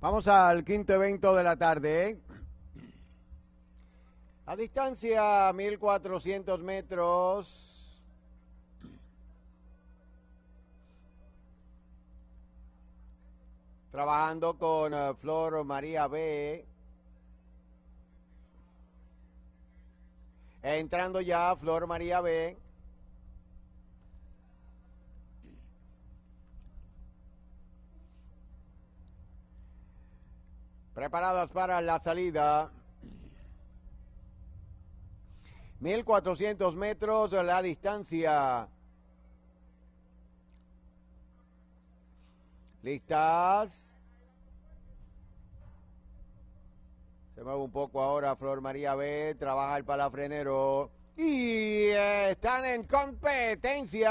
Vamos al quinto evento de la tarde. ¿eh? A distancia 1400 metros. Trabajando con eh, Flor María B. Entrando ya Flor María B. preparadas para la salida. 1400 metros la distancia. ¿Listas? Se mueve un poco ahora Flor María B. Trabaja el palafrenero y eh, están en competencia.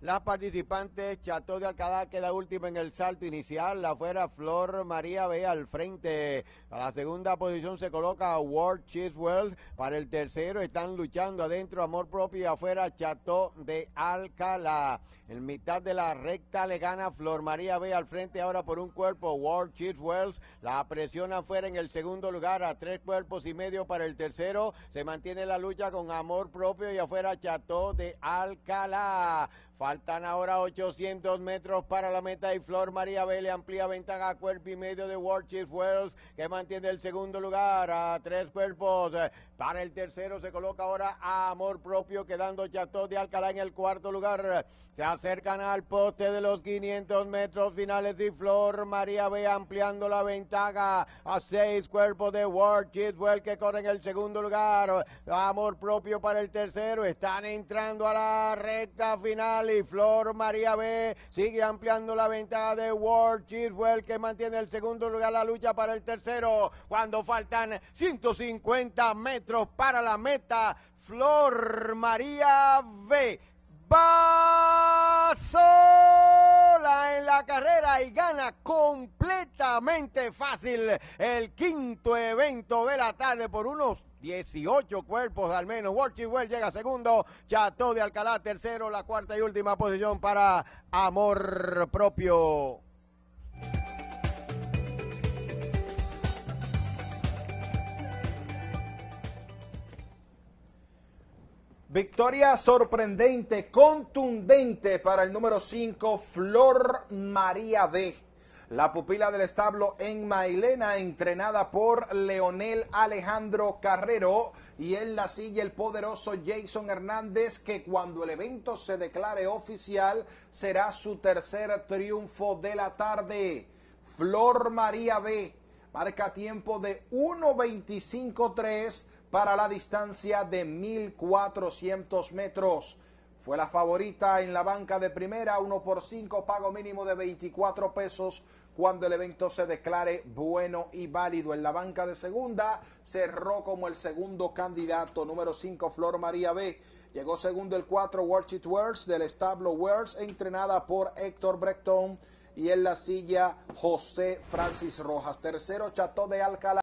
Las participantes Chateau de Alcalá queda última en el salto inicial. La afuera, Flor María B al frente. A la segunda posición se coloca Ward Chiswell. Para el tercero están luchando adentro Amor Propio y afuera Chateau de Alcalá. En mitad de la recta le gana Flor María B al frente ahora por un cuerpo. Ward Wells... la presiona afuera en el segundo lugar a tres cuerpos y medio para el tercero. Se mantiene la lucha con amor propio y afuera Chateau de Alcalá. Faltan ahora 800 metros para la meta y Flor María le amplía ventaja a cuerpo y medio de Warchief Wells que mantiene el segundo lugar a tres cuerpos. Para el tercero se coloca ahora Amor Propio quedando Chateau de Alcalá en el cuarto lugar. Se acercan al poste de los 500 metros finales y Flor María B ampliando la ventaja a seis cuerpos de Warchief Wells que corre en el segundo lugar. Amor Propio para el tercero. Están entrando a la recta final y Flor María B sigue ampliando la ventaja de Ward Chiswell que mantiene el segundo lugar la lucha para el tercero. Cuando faltan 150 metros para la meta, Flor María B. ¡Va! y gana completamente fácil el quinto evento de la tarde por unos 18 cuerpos al menos. Well llega segundo, Chateau de Alcalá tercero, la cuarta y última posición para Amor Propio. Victoria sorprendente, contundente para el número 5, Flor María B. La pupila del establo en Mailena, entrenada por Leonel Alejandro Carrero. Y en la sigue el poderoso Jason Hernández, que cuando el evento se declare oficial, será su tercer triunfo de la tarde. Flor María B. Marca tiempo de 1.25.3 para la distancia de 1.400 metros. Fue la favorita en la banca de primera, 1 por 5, pago mínimo de 24 pesos cuando el evento se declare bueno y válido. En la banca de segunda cerró como el segundo candidato, número 5, Flor María B. Llegó segundo el 4, Warchit Words del establo Words, entrenada por Héctor Brecton. Y en la silla, José Francis Rojas. Tercero, cható de Alcalá.